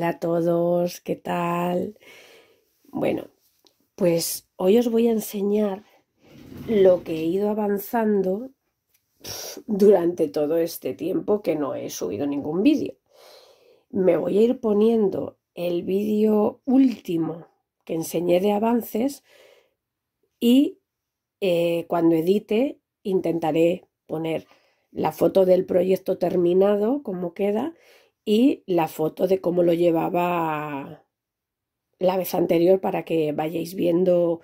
Hola a todos, ¿qué tal? Bueno, pues hoy os voy a enseñar lo que he ido avanzando durante todo este tiempo que no he subido ningún vídeo. Me voy a ir poniendo el vídeo último que enseñé de avances y eh, cuando edite intentaré poner la foto del proyecto terminado, como queda, y la foto de cómo lo llevaba la vez anterior para que vayáis viendo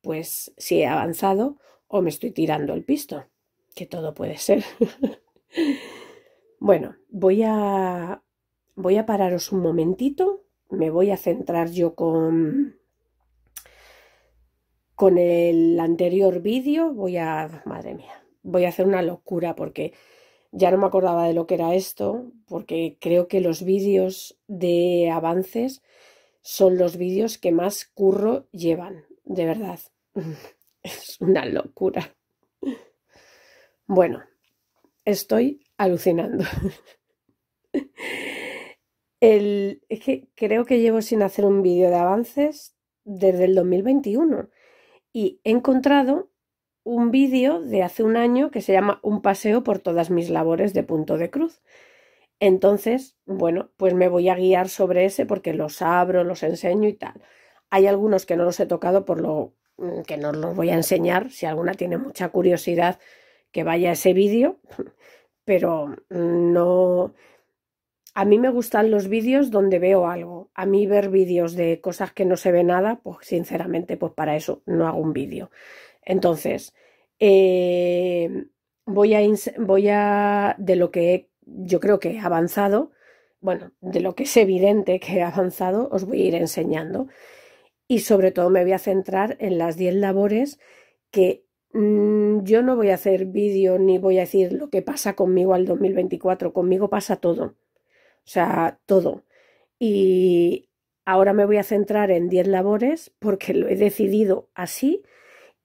pues si he avanzado o me estoy tirando el pisto, que todo puede ser. bueno, voy a voy a pararos un momentito, me voy a centrar yo con con el anterior vídeo, voy a madre mía, voy a hacer una locura porque ya no me acordaba de lo que era esto, porque creo que los vídeos de avances son los vídeos que más curro llevan, de verdad. Es una locura. Bueno, estoy alucinando. El, es que creo que llevo sin hacer un vídeo de avances desde el 2021 y he encontrado un vídeo de hace un año que se llama Un paseo por todas mis labores de punto de cruz. Entonces, bueno, pues me voy a guiar sobre ese porque los abro, los enseño y tal. Hay algunos que no los he tocado por lo mm, que no los voy a enseñar. Si alguna tiene mucha curiosidad, que vaya a ese vídeo. Pero mm, no. A mí me gustan los vídeos donde veo algo. A mí ver vídeos de cosas que no se ve nada, pues sinceramente, pues para eso no hago un vídeo. Entonces, eh, voy, a voy a, de lo que yo creo que he avanzado, bueno, de lo que es evidente que he avanzado, os voy a ir enseñando. Y sobre todo me voy a centrar en las 10 labores que mm, yo no voy a hacer vídeo ni voy a decir lo que pasa conmigo al 2024, conmigo pasa todo. O sea, todo. Y ahora me voy a centrar en 10 labores porque lo he decidido así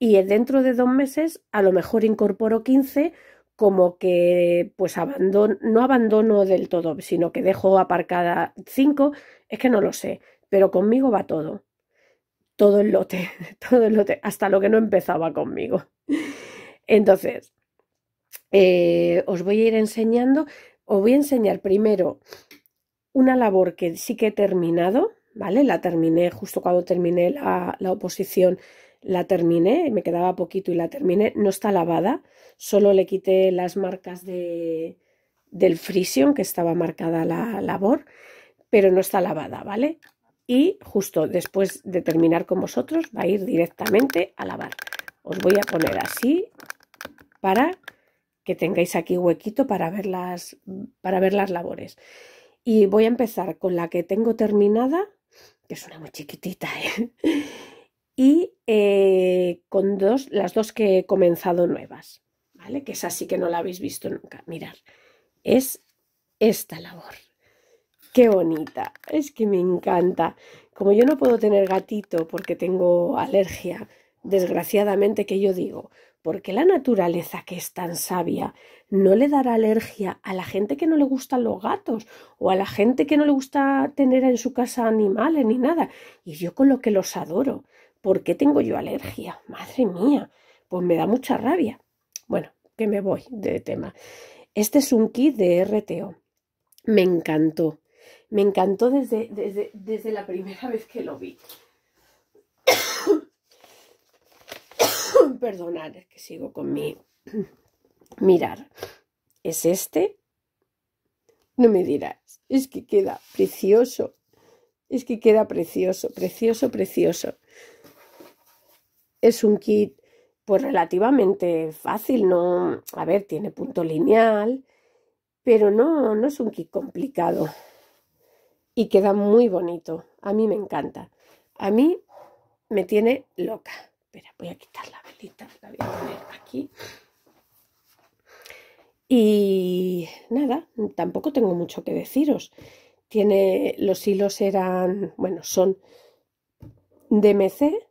y dentro de dos meses a lo mejor incorporo 15 como que pues abandono, no abandono del todo, sino que dejo aparcada cinco, es que no lo sé, pero conmigo va todo, todo el lote, todo el lote, hasta lo que no empezaba conmigo. Entonces, eh, os voy a ir enseñando, os voy a enseñar primero una labor que sí que he terminado, ¿vale? La terminé justo cuando terminé la oposición la terminé, me quedaba poquito y la terminé, no está lavada, solo le quité las marcas de, del frisión que estaba marcada la labor, pero no está lavada, ¿vale? Y justo después de terminar con vosotros va a ir directamente a lavar. Os voy a poner así para que tengáis aquí huequito para ver las, para ver las labores. Y voy a empezar con la que tengo terminada, que es una muy chiquitita, ¿eh? y eh, con dos, las dos que he comenzado nuevas, ¿vale? Que es así que no la habéis visto nunca. Mirad, es esta labor. Qué bonita, es que me encanta. Como yo no puedo tener gatito porque tengo alergia, desgraciadamente que yo digo, porque la naturaleza que es tan sabia no le dará alergia a la gente que no le gustan los gatos o a la gente que no le gusta tener en su casa animales ni nada. Y yo con lo que los adoro. ¿Por qué tengo yo alergia? Madre mía, pues me da mucha rabia. Bueno, que me voy de tema. Este es un kit de RTO. Me encantó. Me encantó desde, desde, la primera vez que lo vi. Perdonad, es que sigo con mi mirar. ¿Es este? No me dirás, es que queda precioso. Es que queda precioso, precioso, precioso. Es un kit pues relativamente fácil, no, a ver, tiene punto lineal, pero no, no es un kit complicado y queda muy bonito. A mí me encanta. A mí me tiene loca. Espera, voy a quitar la velita, la voy a poner aquí. Y nada, tampoco tengo mucho que deciros. Tiene, los hilos eran, bueno, son DMC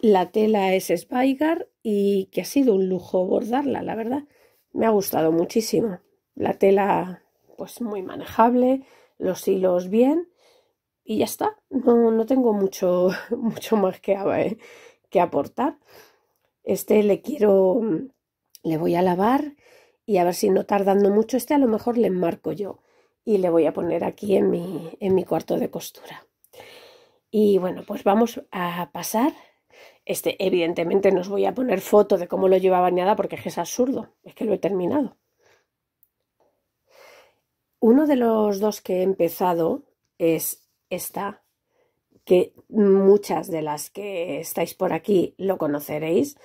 la tela es Spygar y que ha sido un lujo bordarla, la verdad. Me ha gustado muchísimo. La tela, pues muy manejable, los hilos bien y ya está. No, tengo mucho, mucho más que, que aportar. Este le quiero, le voy a lavar y a ver si no tardando mucho, este a lo mejor le enmarco yo y le voy a poner aquí en mi, en mi cuarto de costura. Y bueno, pues vamos a pasar este, evidentemente, no os voy a poner foto de cómo lo llevaba ni nada porque es absurdo. Es que lo he terminado. Uno de los dos que he empezado es esta, que muchas de las que estáis por aquí lo conoceréis.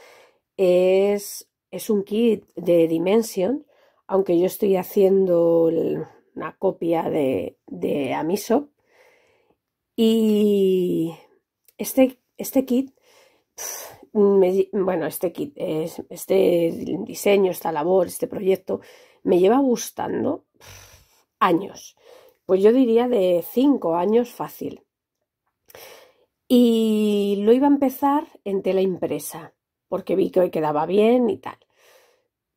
Es, es un kit de Dimension, aunque yo estoy haciendo una copia de, de Amiso. Y este, este kit bueno, este este diseño, esta labor, este proyecto, me lleva gustando años. Pues yo diría de cinco años fácil. Y lo iba a empezar en tela impresa, porque vi que hoy quedaba bien y tal.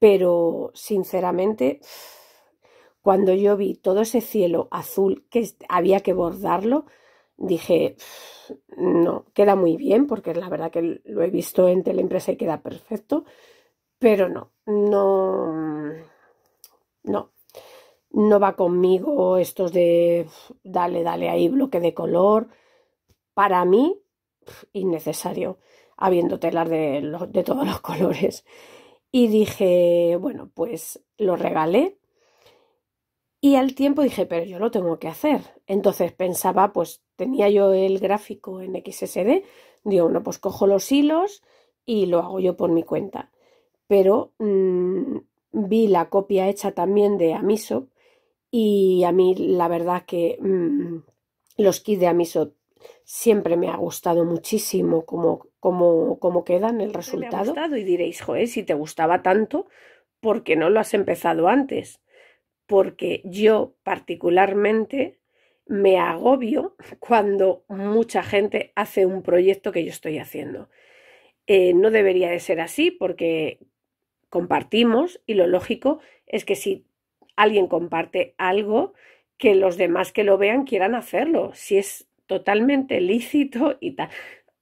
Pero sinceramente, cuando yo vi todo ese cielo azul que había que bordarlo, dije, no, queda muy bien, porque la verdad que lo he visto en teleempresa y queda perfecto, pero no, no, no, no va conmigo estos de dale, dale ahí bloque de color. Para mí, innecesario, habiendo telas de, de todos los colores. Y dije, bueno, pues lo regalé. Y al tiempo dije, pero yo lo tengo que hacer. Entonces pensaba, pues tenía yo el gráfico en XSD, digo, no, pues cojo los hilos y lo hago yo por mi cuenta. Pero mm, vi la copia hecha también de Amiso y a mí la verdad que mm, los kits de Amiso siempre me ha gustado muchísimo cómo, como quedan el resultado. y diréis, joé si te gustaba tanto, ¿por qué no lo has empezado antes? Porque yo particularmente me agobio cuando mucha gente hace un proyecto que yo estoy haciendo. Eh, no debería de ser así porque compartimos y lo lógico es que si alguien comparte algo, que los demás que lo vean quieran hacerlo, si es totalmente lícito y tal.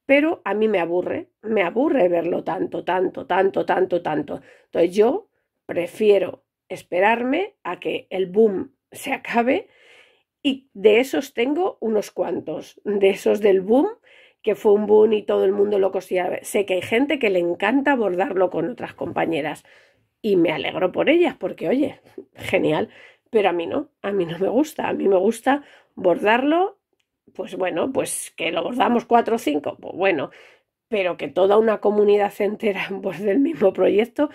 Pero a mí me aburre, me aburre verlo tanto, tanto, tanto, tanto, tanto. Entonces yo prefiero esperarme a que el boom se acabe y de esos tengo unos cuantos, de esos del boom, que fue un boom y todo el mundo lo cosía. Sé que hay gente que le encanta bordarlo con otras compañeras y me alegro por ellas porque, oye, genial, pero a mí no, a mí no me gusta, a mí me gusta bordarlo, pues bueno, pues que lo bordamos cuatro o cinco, pues bueno, pero que toda una comunidad entera borde el mismo proyecto,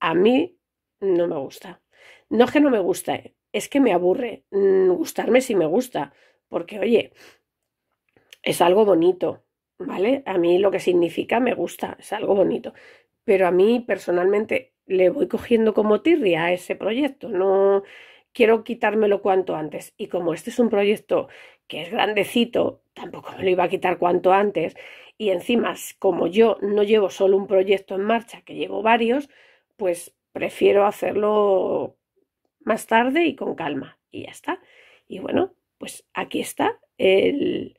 a mí no me gusta. No es que no me guste, es que me aburre mm, gustarme si me gusta, porque oye, es algo bonito, ¿vale? A mí lo que significa me gusta, es algo bonito, pero a mí personalmente le voy cogiendo como tirria a ese proyecto, no quiero quitármelo cuanto antes y como este es un proyecto que es grandecito, tampoco me lo iba a quitar cuanto antes y encima como yo no llevo solo un proyecto en marcha, que llevo varios, pues prefiero hacerlo más tarde y con calma. Y ya está. Y bueno, pues aquí está el,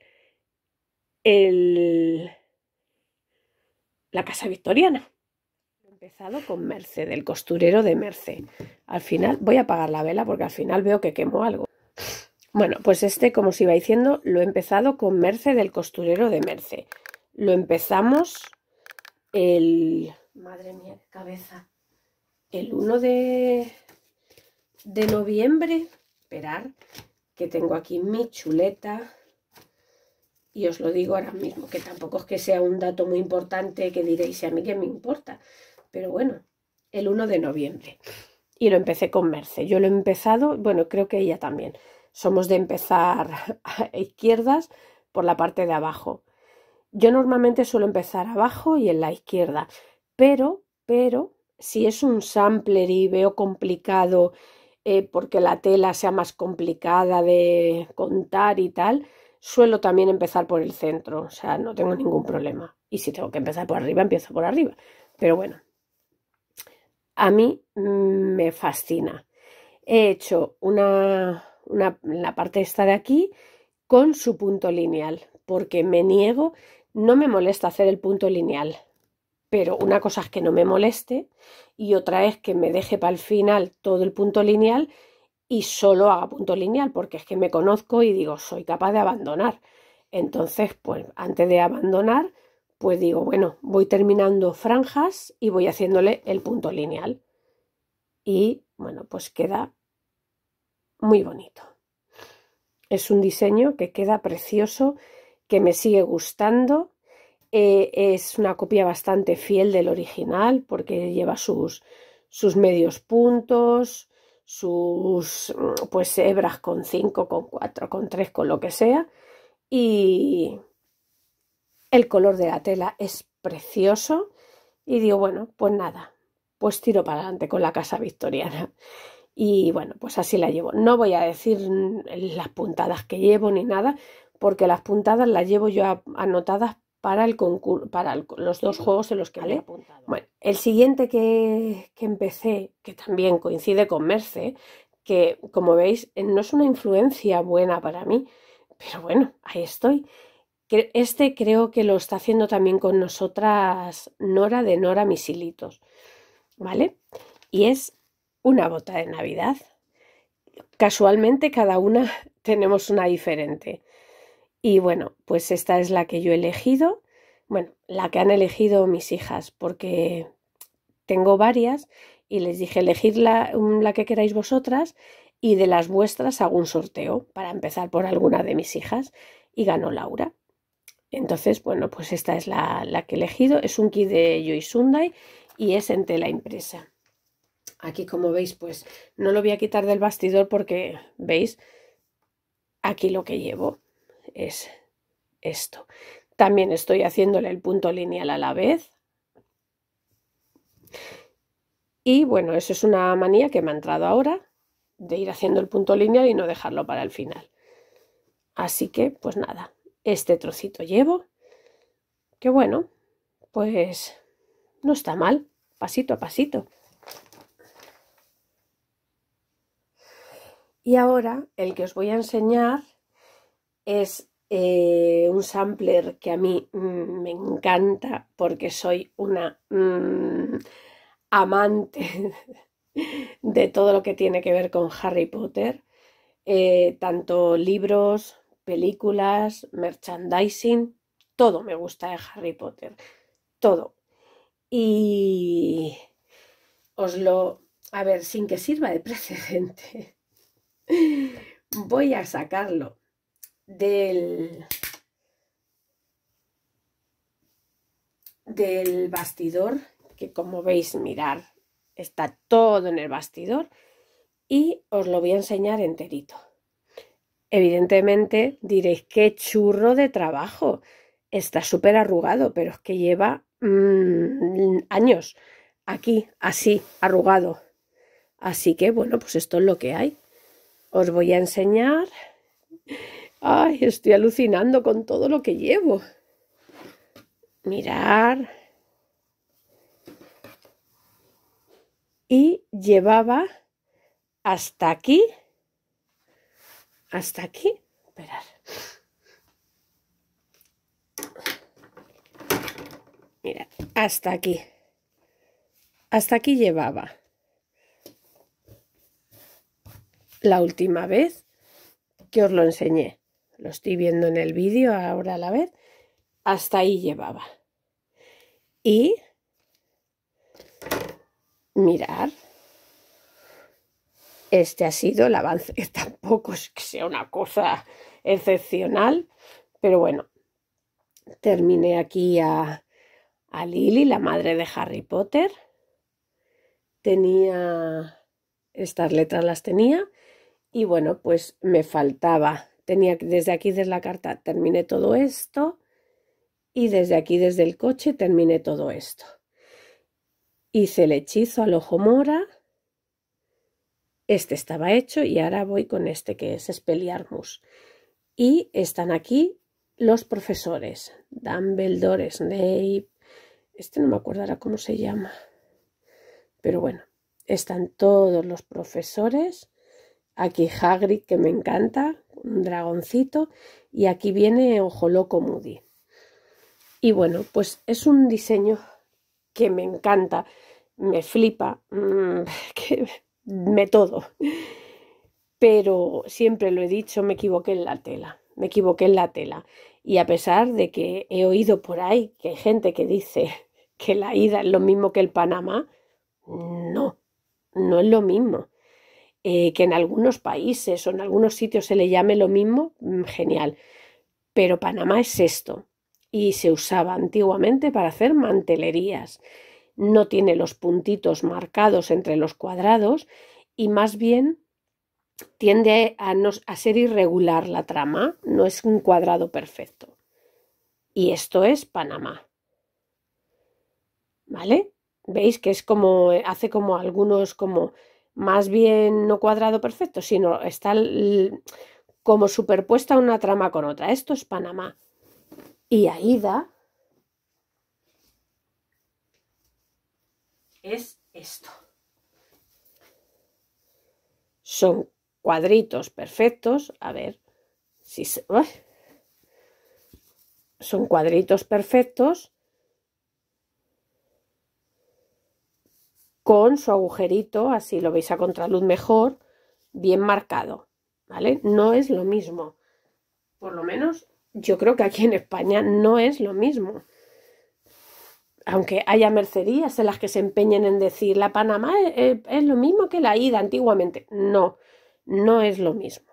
el, la casa victoriana. He empezado con Merce, del costurero de Merce. Al final voy a apagar la vela porque al final veo que quemo algo. Bueno, pues este, como os iba diciendo, lo he empezado con Merce del costurero de Merce. Lo empezamos el... Madre mía, cabeza. El 1 de de noviembre. Esperar, que tengo aquí mi chuleta. Y os lo digo ahora mismo, que tampoco es que sea un dato muy importante que diréis a mí que me importa. Pero bueno, el 1 de noviembre. Y lo empecé con Merce. Yo lo he empezado, bueno, creo que ella también. Somos de empezar a izquierdas por la parte de abajo. Yo normalmente suelo empezar abajo y en la izquierda, pero, pero, si es un sampler y veo complicado eh, porque la tela sea más complicada de contar y tal, suelo también empezar por el centro, o sea, no tengo ningún problema. Y si tengo que empezar por arriba, empiezo por arriba. Pero bueno, a mí mm, me fascina. He hecho una, la parte esta de aquí con su punto lineal, porque me niego, no me molesta hacer el punto lineal pero una cosa es que no me moleste y otra es que me deje para el final todo el punto lineal y solo haga punto lineal, porque es que me conozco y digo, soy capaz de abandonar. Entonces, pues antes de abandonar, pues digo, bueno, voy terminando franjas y voy haciéndole el punto lineal. Y bueno, pues queda muy bonito. Es un diseño que queda precioso, que me sigue gustando eh, es una copia bastante fiel del original porque lleva sus, sus medios puntos, sus mm, pues hebras con 5, con 4, con 3, con lo que sea. Y el color de la tela es precioso. Y digo, bueno, pues nada, pues tiro para adelante con la casa victoriana. Y bueno, pues así la llevo. No voy a decir mm, las puntadas que llevo ni nada, porque las puntadas las llevo yo anotadas para, el para los dos juegos en los que ¿vale? el siguiente que, que empecé, que también coincide con Merce, que como veis no es una influencia buena para mí, pero bueno, ahí estoy. Este creo que lo está haciendo también con nosotras Nora de Nora Misilitos, ¿vale? Y es una bota de Navidad. Casualmente cada una tenemos una diferente. Y bueno, pues esta es la que yo he elegido, bueno, la que han elegido mis hijas, porque tengo varias y les dije elegid mm, la, que queráis vosotras y de las vuestras hago un sorteo para empezar por alguna de mis hijas y ganó Laura. Entonces, bueno, pues esta es la, la que he elegido. Es un kit de Joy Sunday y es en tela impresa. Aquí, como veis, pues no lo voy a quitar del bastidor porque, ¿veis? Aquí lo que llevo es esto. También estoy haciéndole el punto lineal a la vez. Y bueno, eso es una manía que me ha entrado ahora de ir haciendo el punto lineal y no dejarlo para el final. Así que, pues nada, este trocito llevo, que bueno, pues no está mal, pasito a pasito. Y ahora el que os voy a enseñar es eh, un sampler que a mí mm, me encanta porque soy una mm, amante de todo lo que tiene que ver con Harry Potter, eh, tanto libros, películas, merchandising, todo me gusta de Harry Potter, todo. Y os lo, a ver, sin que sirva de precedente, voy a sacarlo del, bastidor, que como veis, mirar, está todo en el bastidor y os lo voy a enseñar enterito. Evidentemente diréis, qué churro de trabajo, está súper arrugado, pero es que lleva mm, años aquí, así, arrugado. Así que bueno, pues esto es lo que hay. Os voy a enseñar Ay, estoy alucinando con todo lo que llevo. Mirar. Y llevaba hasta aquí. Hasta aquí. Esperar. Mira, hasta aquí. Hasta aquí llevaba. La última vez que os lo enseñé lo estoy viendo en el vídeo ahora a la vez, hasta ahí llevaba. Y mirar, este ha sido el avance, tampoco es que sea una cosa excepcional, pero bueno, terminé aquí a, a Lily, la madre de Harry Potter. Tenía, estas letras las tenía y bueno, pues me faltaba tenía desde aquí, desde la carta, terminé todo esto y desde aquí, desde el coche, terminé todo esto. Hice el hechizo al ojo mora. Este estaba hecho y ahora voy con este que es Espeliarmus. Y están aquí los profesores. Dumbledore, Snape. Este no me acordará cómo se llama. Pero bueno, están todos los profesores Aquí Hagrid, que me encanta, un dragoncito. Y aquí viene Ojo Loco Moody. Y bueno, pues es un diseño que me encanta, me flipa, mm, me todo. Pero siempre lo he dicho, me equivoqué en la tela, me equivoqué en la tela. Y a pesar de que he oído por ahí que hay gente que dice que la ida es lo mismo que el Panamá, no, no es lo mismo. Eh, que en algunos países o en algunos sitios se le llame lo mismo, mm, genial. Pero Panamá es esto y se usaba antiguamente para hacer mantelerías. No tiene los puntitos marcados entre los cuadrados y más bien tiende a, a ser irregular la trama, no es un cuadrado perfecto. Y esto es Panamá. ¿Vale? ¿Veis que es como eh, hace como algunos como más bien no cuadrado perfecto, sino está como superpuesta una trama con otra. Esto es Panamá. Y Aida es esto. Son cuadritos perfectos. A ver si se... Son cuadritos perfectos con su agujerito, así lo veis a contraluz mejor, bien marcado, ¿vale? No es lo mismo, por lo menos yo creo que aquí en España no es lo mismo. Aunque haya mercerías en las que se empeñen en decir la Panamá eh, eh, es, lo mismo que la ida antiguamente. No, no es lo mismo.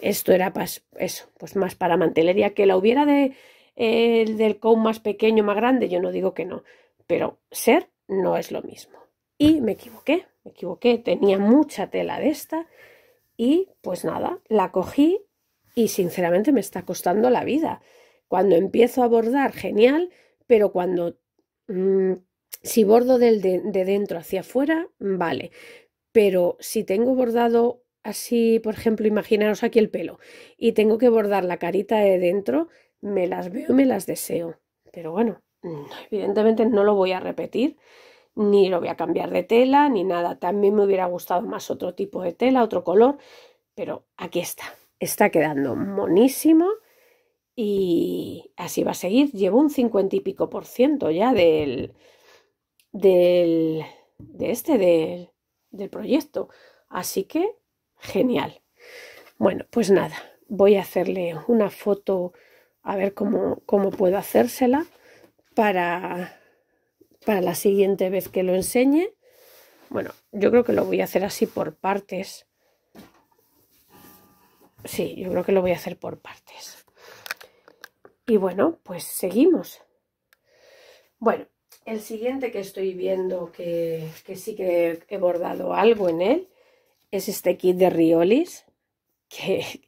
Esto era eso, pues más para mantelería. Que la hubiera de, eh, del con más pequeño, más grande, yo no digo que no. Pero ser no es lo mismo. Y me equivoqué, me equivoqué, tenía mucha tela de esta y pues nada, la cogí y sinceramente me está costando la vida. Cuando empiezo a bordar, genial, pero cuando mm, si bordo del de, dentro hacia afuera, vale. Pero si tengo bordado así, por ejemplo, imaginaros aquí el pelo y tengo que bordar la carita de dentro, me las veo y me las deseo. Pero bueno, mm, evidentemente no lo voy a repetir ni lo voy a cambiar de tela, ni nada. También me hubiera gustado más otro tipo de tela, otro color, pero aquí está. Está quedando monísimo y así va a seguir. Llevo un cincuenta y pico por ciento ya del, de este, del, del proyecto. Así que, genial. Bueno, pues nada, voy a hacerle una foto, a ver cómo, cómo puedo hacérsela para para la siguiente vez que lo enseñe. Bueno, yo creo que lo voy a hacer así por partes. Sí, yo creo que lo voy a hacer por partes. Y bueno, pues seguimos. Bueno, el siguiente que estoy viendo que, sí que he bordado algo en él es este kit de Riolis, que,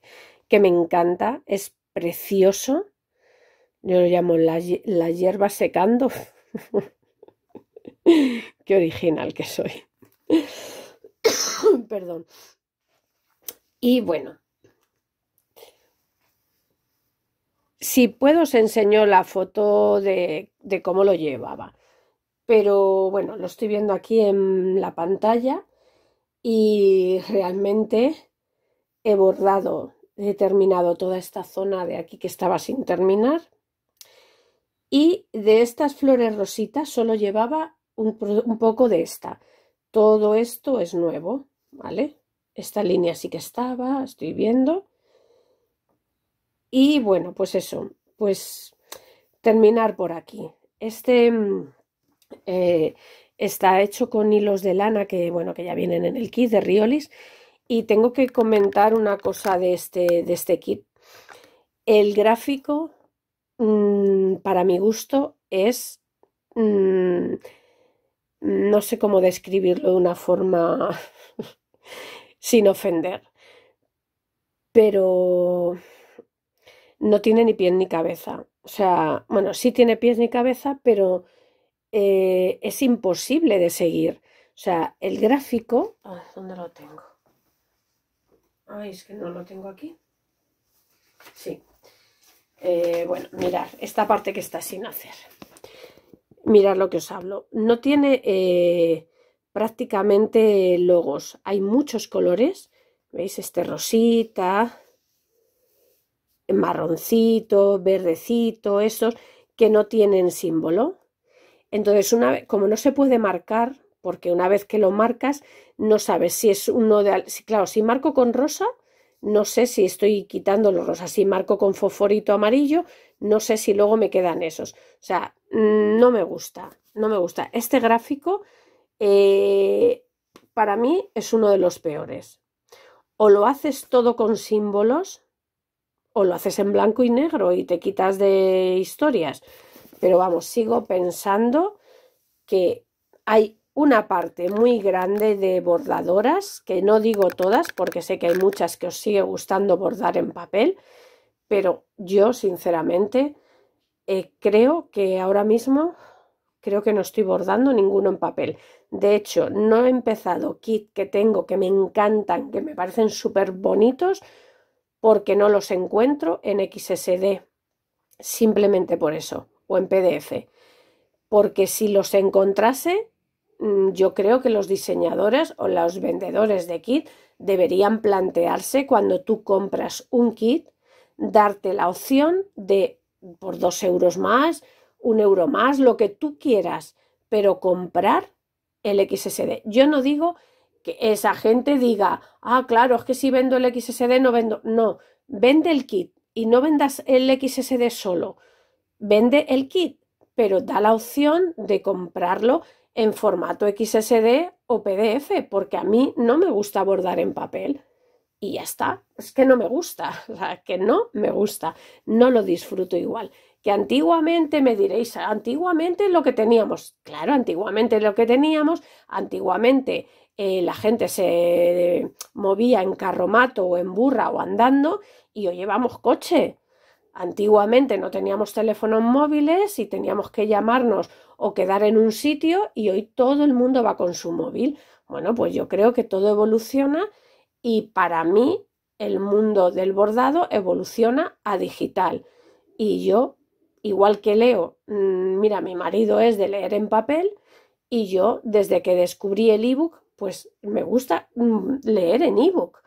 que me encanta, es precioso. Yo lo llamo la hierba secando. Qué original que soy. Perdón. Y bueno, si puedo os enseño la foto de, cómo lo llevaba. Pero bueno, lo estoy viendo aquí en la pantalla y realmente he bordado, he terminado toda esta zona de aquí que estaba sin terminar. Y de estas flores rositas solo llevaba un, poco de esta. Todo esto es nuevo, ¿vale? Esta línea sí que estaba, estoy viendo. Y bueno, pues eso, pues terminar por aquí. Este mm, eh, está hecho con hilos de lana que, bueno, que ya vienen en el kit de Riolis. Y tengo que comentar una cosa de este, de este kit. El gráfico, mm, para mi gusto, es mm, no sé cómo describirlo de una forma sin ofender, pero no tiene ni pie ni cabeza. O sea, bueno, sí tiene pies ni cabeza, pero eh, es imposible de seguir. O sea, el gráfico... ¿Dónde lo tengo? Ay, es que no lo tengo aquí. Sí. Eh, bueno, mirar esta parte que está sin hacer mirad lo que os hablo. No tiene eh, prácticamente logos. Hay muchos colores. ¿Veis? Este rosita, marroncito, verdecito, esos que no tienen símbolo. Entonces, una como no se puede marcar, porque una vez que lo marcas, no sabes si es uno de... Claro, si marco con rosa, no sé si estoy quitando los rosas. y marco con fosforito amarillo, no sé si luego me quedan esos. O sea, mm, no me gusta, no me gusta. Este gráfico eh, para mí es uno de los peores. O lo haces todo con símbolos, o lo haces en blanco y negro y te quitas de historias. Pero vamos, sigo pensando que hay una parte muy grande de bordadoras, que no digo todas porque sé que hay muchas que os sigue gustando bordar en papel, pero yo sinceramente eh, creo que ahora mismo creo que no estoy bordando ninguno en papel. De hecho, no he empezado kit que tengo que me encantan, que me parecen súper bonitos, porque no los encuentro en XSD, simplemente por eso, o en PDF. Porque si los encontrase, Mm, yo creo que los diseñadores o los vendedores de kit deberían plantearse cuando tú compras un kit darte la opción de por dos euros más, un euro más, lo que tú quieras, pero comprar el XSD. Yo no digo que esa gente diga, ah, claro, es que si vendo el XSD no vendo. No, vende el kit y no vendas el XSD solo. Vende el kit, pero da la opción de comprarlo en formato XSD o PDF, porque a mí no me gusta bordar en papel. Y ya está, es que no me gusta, que no me gusta, no lo disfruto igual. Que antiguamente me diréis, antiguamente lo que teníamos, claro, antiguamente lo que teníamos, antiguamente eh, la gente se eh, movía en carromato o en burra o andando y hoy llevamos coche. Antiguamente no teníamos teléfonos móviles y teníamos que llamarnos o quedar en un sitio y hoy todo el mundo va con su móvil. Bueno, pues yo creo que todo evoluciona y para mí el mundo del bordado evoluciona a digital. Y yo, igual que leo, mm, mira, mi marido es de leer en papel y yo desde que descubrí el ebook, pues me gusta mm, leer en ebook.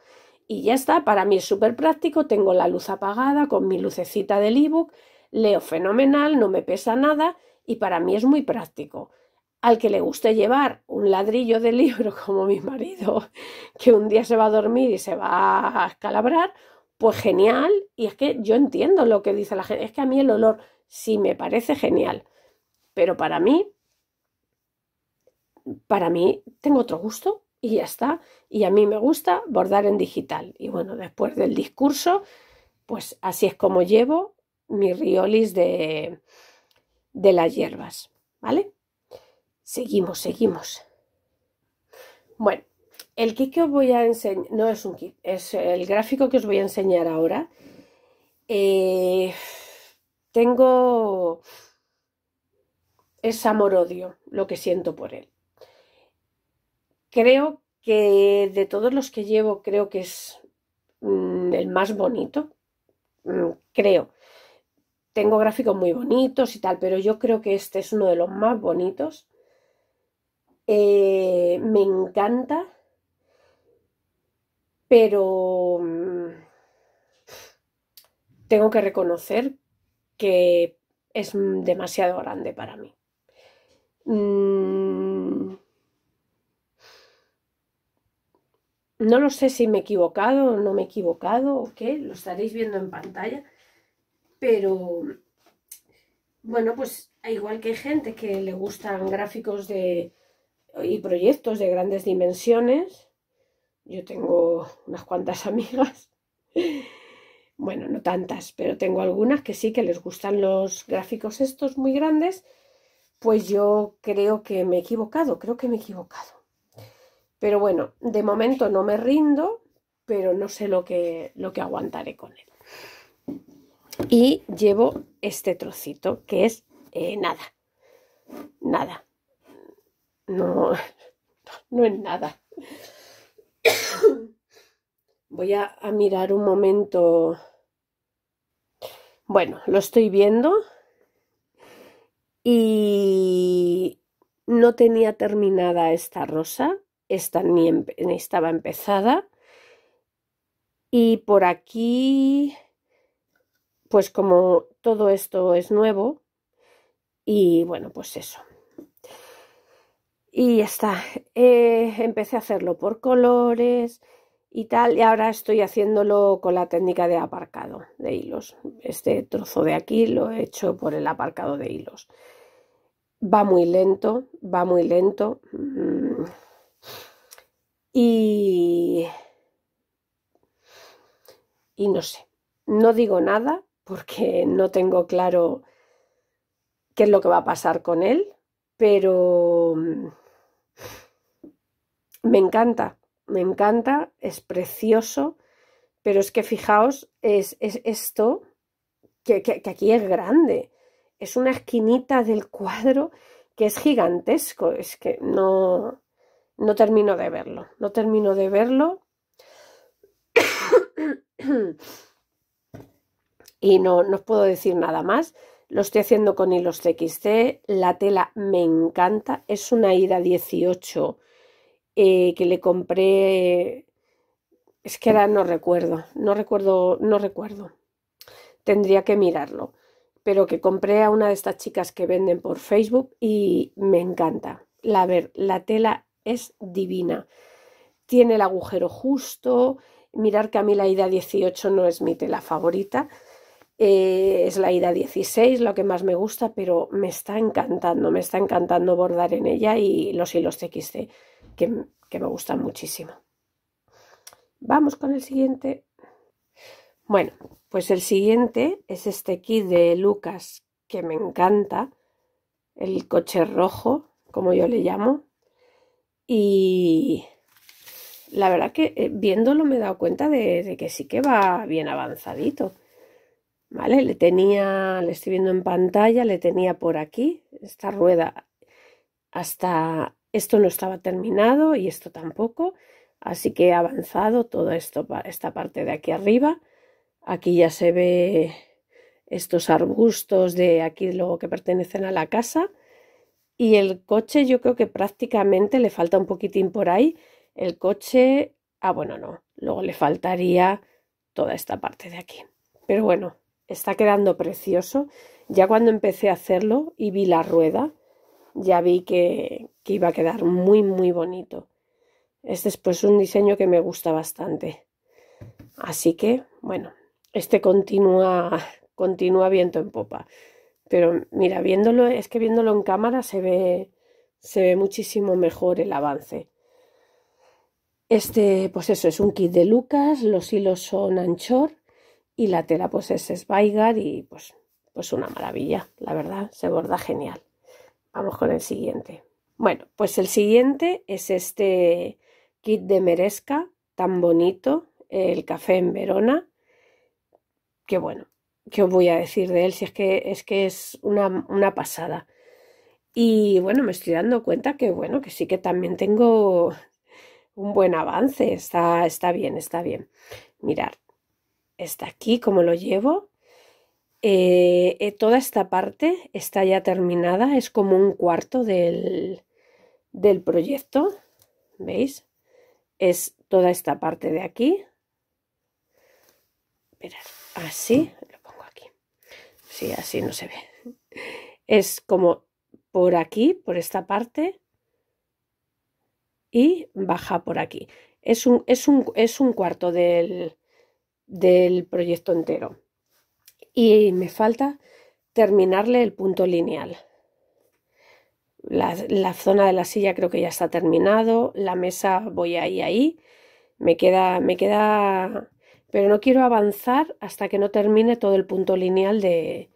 Y ya está, para mí es súper práctico, tengo la luz apagada con mi lucecita del ebook, leo fenomenal, no me pesa nada y para mí es muy práctico. Al que le guste llevar un ladrillo de libro como mi marido, que un día se va a dormir y se va a escalabrar, pues genial. Y es que yo entiendo lo que dice la gente, es que a mí el olor sí me parece genial, pero para mí, para mí tengo otro gusto, y ya está. Y a mí me gusta bordar en digital. Y bueno, después del discurso, pues así es como llevo mi riolis de, de las hierbas, ¿vale? Seguimos, seguimos. Bueno, el kit que os voy a enseñar, no es un kit, es el gráfico que os voy a enseñar ahora. Eh, tengo, es amor-odio lo que siento por él. Creo que de todos los que llevo, creo que es mm, el más bonito. Mm, creo. Tengo gráficos muy bonitos y tal, pero yo creo que este es uno de los más bonitos. Eh, me encanta, pero mm, tengo que reconocer que es demasiado grande para mí. No lo sé si me he equivocado o no me he equivocado o qué, lo estaréis viendo en pantalla, pero bueno, pues igual que hay gente que le gustan gráficos de, y proyectos de grandes dimensiones, yo tengo unas cuantas amigas, bueno, no tantas, pero tengo algunas que sí que les gustan los gráficos estos muy grandes, pues yo creo que me he equivocado, creo que me he equivocado. Pero bueno, de momento no me rindo, pero no sé lo que, aguantaré con él. Y llevo este trocito, que es eh, nada, nada, no, es nada. Voy a mirar un momento. Bueno, lo estoy viendo y no tenía terminada esta rosa esta ni, estaba empezada. Y por aquí, pues como todo esto es nuevo, y bueno, pues eso. Y ya está. Eh, empecé a hacerlo por colores y tal. Y ahora estoy haciéndolo con la técnica de aparcado de hilos. Este trozo de aquí lo he hecho por el aparcado de hilos. Va muy lento, va muy lento. Mm-hmm. Y, y no sé, no digo nada porque no tengo claro qué es lo que va a pasar con él, pero me encanta, me encanta, es precioso, pero es que fijaos, es, esto que, aquí es grande, es una esquinita del cuadro que es gigantesco, es que no, no termino de verlo, no termino de verlo. y no, no os puedo decir nada más. Lo estoy haciendo con hilos TXT. La tela me encanta. Es una ida 18 eh, que le compré. Es que ahora no recuerdo. No recuerdo, no recuerdo. Tendría que mirarlo. Pero que compré a una de estas chicas que venden por Facebook y me encanta. La, ver, la tela es divina. Tiene el agujero justo. Mirar que a mí la ida 18 no es mi tela favorita. Eh, es la ida 16, lo que más me gusta, pero me está encantando, me está encantando bordar en ella y los hilos TXT, que me gustan muchísimo. Vamos con el siguiente. Bueno, pues el siguiente es este kit de Lucas que me encanta, el coche rojo, como yo le llamo, y la verdad que eh, viéndolo me he dado cuenta de, que sí que va bien avanzadito. ¿Vale? Le tenía, le estoy viendo en pantalla, le tenía por aquí esta rueda hasta esto no estaba terminado y esto tampoco. Así que he avanzado todo esto, esta parte de aquí arriba. Aquí ya se ve estos arbustos de aquí luego que pertenecen a la casa. Y el coche yo creo que prácticamente le falta un poquitín por ahí. El coche, ah, bueno, no, luego le faltaría toda esta parte de aquí. Pero bueno, está quedando precioso. Ya cuando empecé a hacerlo y vi la rueda, ya vi que, iba a quedar muy, muy bonito. Este es pues un diseño que me gusta bastante. Así que, bueno, este continúa, continúa viento en popa. Pero mira, viéndolo, es que viéndolo en cámara se ve, se ve muchísimo mejor el avance. Este, pues eso, es un kit de Lucas, los hilos son anchor y la tela pues es Sveigar y pues, pues una maravilla, la verdad, se borda genial. Vamos con el siguiente. Bueno, pues el siguiente es este kit de Meresca, tan bonito, el café en Verona, que bueno, ¿qué os voy a decir de él? Si es que es, que es una, pasada. Y bueno, me estoy dando cuenta que bueno, que sí que también tengo un buen avance. Está, está bien, está bien. Mirad, está aquí como lo llevo. Eh, eh, toda esta parte está ya terminada, es como un cuarto del, proyecto, ¿veis? Es toda esta parte de aquí. Así así, Sí, así no se ve. Es como por aquí, por esta parte, y baja por aquí. Es un, es un, es un cuarto del, del proyecto entero. Y me falta terminarle el punto lineal. La, zona de la silla creo que ya está terminado. La mesa voy ahí, ahí. Me queda, me queda pero no quiero avanzar hasta que no termine todo el punto lineal de,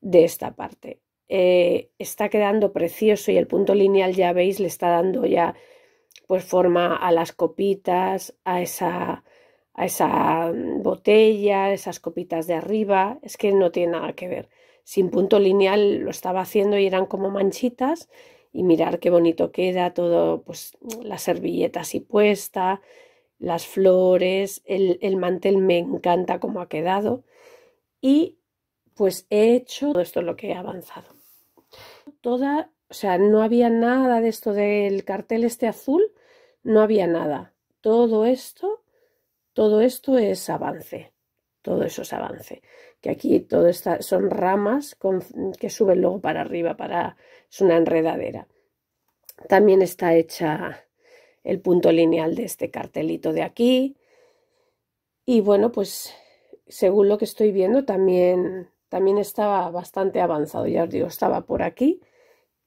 de esta parte. Eh, está quedando precioso y el punto lineal ya veis le está dando ya pues forma a las copitas, a esa, a esa mm, botella, esas copitas de arriba, es que no tiene nada que ver. Sin punto lineal lo estaba haciendo y eran como manchitas y mirar qué bonito queda todo, pues la servilleta así puesta, las flores, el, el mantel me encanta cómo ha quedado y pues he hecho todo esto lo que he avanzado. Toda, o sea, no había nada de esto del cartel este azul, no había nada. Todo esto, todo esto es avance, todo eso es avance. Que aquí todo está, son ramas que suben luego para arriba, para, es una enredadera. También está hecha el punto lineal de este cartelito de aquí. Y bueno, pues según lo que estoy viendo también, también estaba bastante avanzado. Ya os digo, estaba por aquí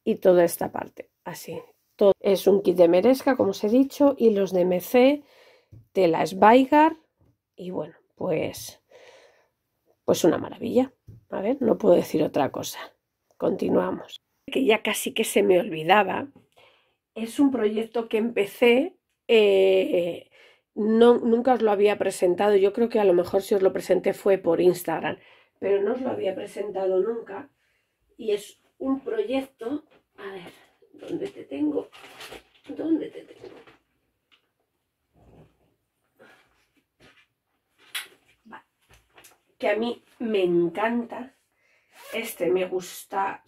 y toda esta parte, así. Todo es un kit de Merezca, como os he dicho, y los de MC, tela Sveigar y bueno, pues, pues una maravilla. A ver, no puedo decir otra cosa. Continuamos. Que ya casi que se me olvidaba es un proyecto que empecé, eh, no, nunca os lo había presentado, yo creo que a lo mejor si os lo presenté fue por Instagram, pero no os lo había presentado nunca. Y es un proyecto, a ver, ¿dónde te tengo? ¿Dónde te tengo? Que a mí me encanta. Este me gusta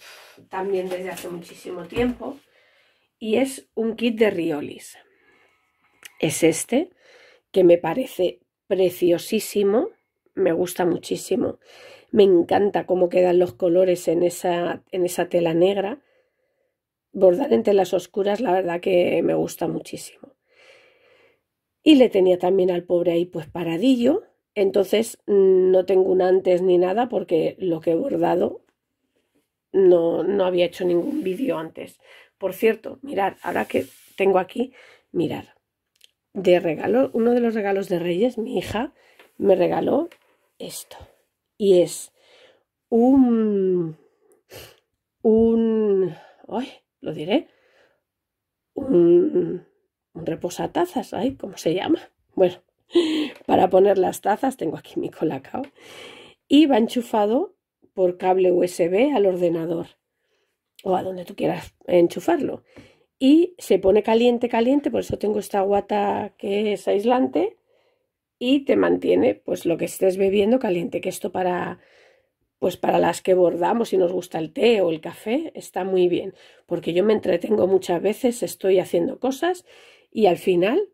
también desde hace muchísimo tiempo y es un kit de riolis. Es este, que me parece preciosísimo, me gusta muchísimo. Me encanta cómo quedan los colores en esa, en esa tela negra. Bordar en telas oscuras, la verdad que me gusta muchísimo. Y le tenía también al pobre ahí pues paradillo. Entonces mm, no tengo un antes ni nada porque lo que he bordado no, no había hecho ningún vídeo antes. Por cierto, mirar, ahora que tengo aquí, mirar. De regalo, uno de los regalos de Reyes, mi hija me regaló esto. Y es un. Un. Ay, lo diré. Un, reposatazas, ay, ¿cómo se llama? Bueno, para poner las tazas, tengo aquí mi colacao. Y va enchufado por cable USB al ordenador o a donde tú quieras enchufarlo. Y se pone caliente, caliente, por eso tengo esta guata que es aislante y te mantiene pues lo que estés bebiendo caliente, que esto para pues para las que bordamos y nos gusta el té o el café está muy bien, porque yo me entretengo muchas veces, estoy haciendo cosas y al final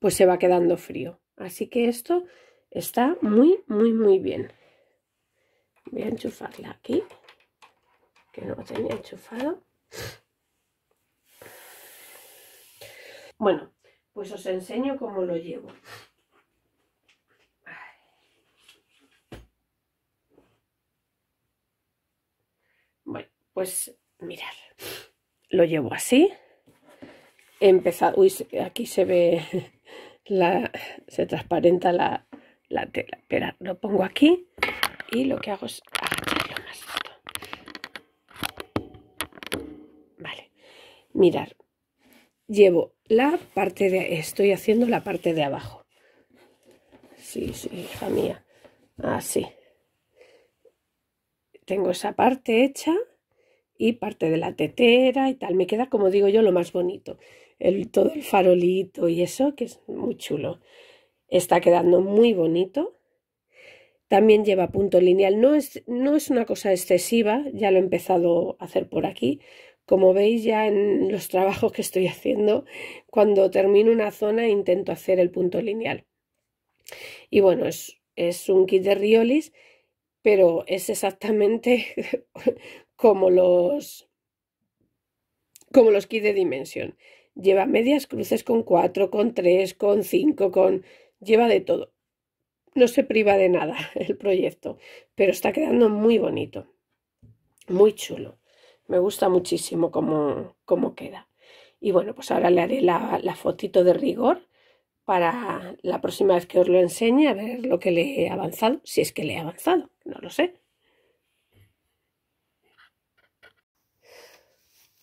pues se va quedando frío. Así que esto está muy muy muy bien. Voy a enchufarla aquí que no lo tenía enchufado. Bueno, pues os enseño cómo lo llevo. Bueno, pues mirar, lo llevo así. Empezado, uy, aquí se ve la, se transparenta la, la tela. Espera, lo pongo aquí y lo que hago es Mirar, llevo la parte de, estoy haciendo la parte de abajo. Sí, sí, hija mía. Así. Tengo esa parte hecha y parte de la tetera y tal. Me queda, como digo yo, lo más bonito. El, todo el farolito y eso, que es muy chulo. Está quedando muy bonito. También lleva punto lineal. No es, no es una cosa excesiva, ya lo he empezado a hacer por aquí, como veis ya en los trabajos que estoy haciendo, cuando termino una zona intento hacer el punto lineal. Y bueno, es, un kit de riolis, pero es exactamente como los, como los kits de dimensión. Lleva medias cruces con 4, con 3, con 5, con... lleva de todo. No se priva de nada el proyecto, pero está quedando muy bonito, muy chulo. Me gusta muchísimo cómo, cómo queda. Y bueno, pues ahora le haré la, la, fotito de rigor para la próxima vez que os lo enseñe, a ver lo que le he avanzado, si es que le he avanzado, no lo sé.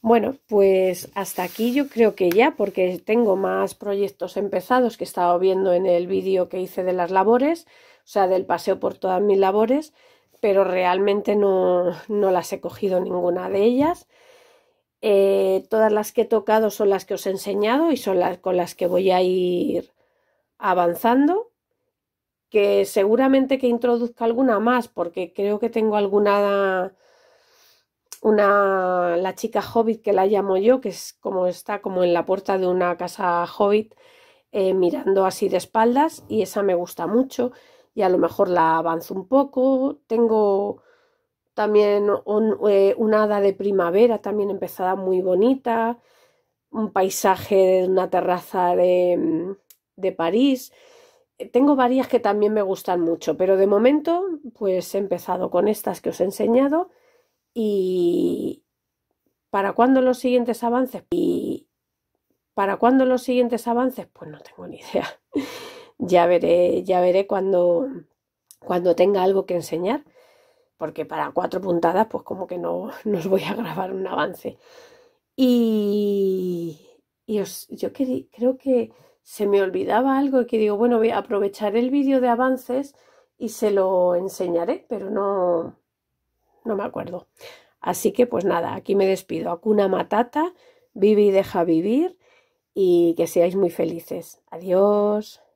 Bueno, pues hasta aquí yo creo que ya, porque tengo más proyectos empezados que he estado viendo en el vídeo que hice de las labores, o sea, del paseo por todas mis labores pero realmente no, las he cogido ninguna de ellas. Eh, todas las que he tocado son las que os he enseñado y son las con las que voy a ir avanzando. Que seguramente que introduzca alguna más, porque creo que tengo alguna. Una, la chica hobbit que la llamo yo, que es como está como en la puerta de una casa hobbit, eh, mirando así de espaldas, y esa me gusta mucho y a lo mejor la avanzo un poco. Tengo también eh, una hada de primavera también empezada muy bonita, un paisaje de una terraza de, mm, de París. Eh, tengo varias que también me gustan mucho, pero de momento pues he empezado con estas que os he enseñado y ¿para cuándo los siguientes avances? Y ¿para cuándo los siguientes avances? Pues no tengo ni idea. ya veré, ya veré cuando, cuando tenga algo que enseñar, porque para cuatro puntadas, pues como que no, no os voy a grabar un avance. Y, y os, yo creo que se me olvidaba algo y que digo, bueno, voy a aprovechar el vídeo de avances y se lo enseñaré, pero no, no me acuerdo. Así que pues nada, aquí me despido. Acuna Matata, vive y deja vivir y que seáis muy felices. Adiós.